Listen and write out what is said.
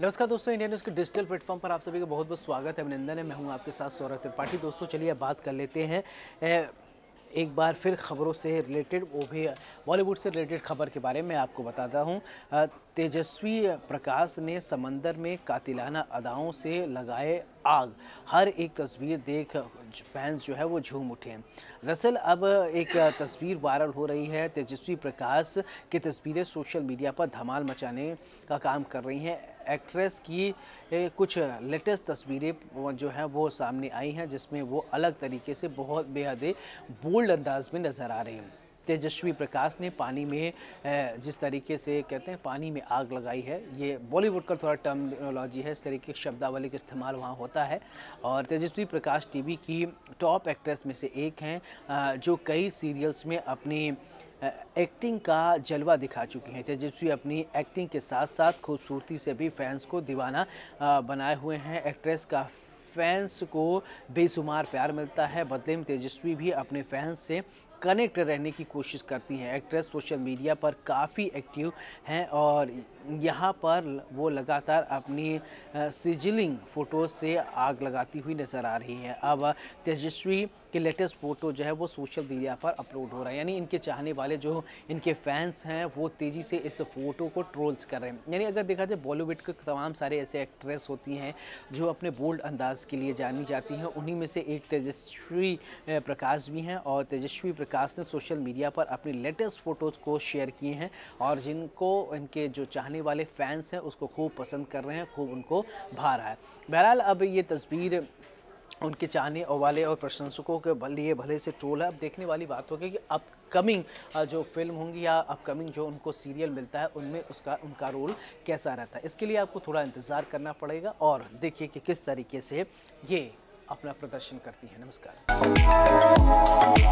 नमस्कार दोस्तों India news के डिजिटल प्लेटफॉर्म पर आप सभी का बहुत बहुत स्वागत है अभिनंदन है मैं हूँ आपके साथ सौरभ त्रिपाठी दोस्तों चलिए बात कर लेते हैं एक बार फिर ख़बरों से रिलेटेड वो भी बॉलीवुड से रिलेटेड खबर के बारे में आपको बताता हूँ तेजस्वी प्रकाश ने समंदर में कातिलाना अदाओं से लगाए आग हर एक तस्वीर देख फैंस जो है वो झूम उठे दरअसल अब एक तस्वीर वायरल हो रही है तेजस्वी प्रकाश की तस्वीरें सोशल मीडिया पर धमाल मचाने का काम कर रही हैं एक्ट्रेस की कुछ लेटेस्ट तस्वीरें जो हैं वो सामने आई हैं जिसमें वो अलग तरीके से बहुत बेहद बोल्ड अंदाज में नज़र आ रही हैं तेजस्वी प्रकाश ने पानी में जिस तरीके से कहते हैं पानी में आग लगाई है ये बॉलीवुड का थोड़ा टर्मिनोलॉजी है इस तरीके की शब्दावली का इस्तेमाल वहाँ होता है और तेजस्वी प्रकाश टीवी की टॉप एक्ट्रेस में से एक हैं जो कई सीरियल्स में अपनी एक्टिंग का जलवा दिखा चुकी हैं तेजस्वी अपनी एक्टिंग के साथ साथ खूबसूरती से भी फैंस को दीवाना बनाए हुए हैं एक्ट्रेस का फैंस को बेशुमार प्यार मिलता है बदले में तेजस्वी भी अपने फैंस से कनेक्ट रहने की कोशिश करती हैं एक्ट्रेस सोशल मीडिया पर काफ़ी एक्टिव हैं और यहाँ पर वो लगातार अपनी सिजिलिंग फ़ोटो से आग लगाती हुई नज़र आ रही हैं अब तेजस्वी के लेटेस्ट फ़ोटो जो है वो सोशल मीडिया पर अपलोड हो रहा है यानी इनके चाहने वाले जो इनके फैंस हैं वो तेज़ी से इस फ़ोटो को ट्रोल्स कर रहे हैं यानी अगर देखा जाए बॉलीवुड के तमाम सारे ऐसे एक्ट्रेस होती हैं जो अपने बोल्ड अंदाज के लिए जानी जाती हैं उन्हीं में से एक तेजस्वी प्रकाश भी हैं और तेजस्वी विकास ने सोशल मीडिया पर अपनी लेटेस्ट फ़ोटोज़ को शेयर किए हैं और जिनको इनके जो चाहने वाले फैंस हैं उसको खूब पसंद कर रहे हैं खूब उनको भा रहा है बहरहाल अब ये तस्वीर उनके चाहने और वाले और प्रशंसकों के लिए भले से ट्रोल है अब देखने वाली बात होगी कि अब अपकमिंग जो फिल्म होंगी या अपकमिंग जो उनको सीरियल मिलता है उनमें उसका उनका रोल कैसा रहता है इसके लिए आपको थोड़ा इंतज़ार करना पड़ेगा और देखिए कि किस तरीके से ये अपना प्रदर्शन करती है नमस्कार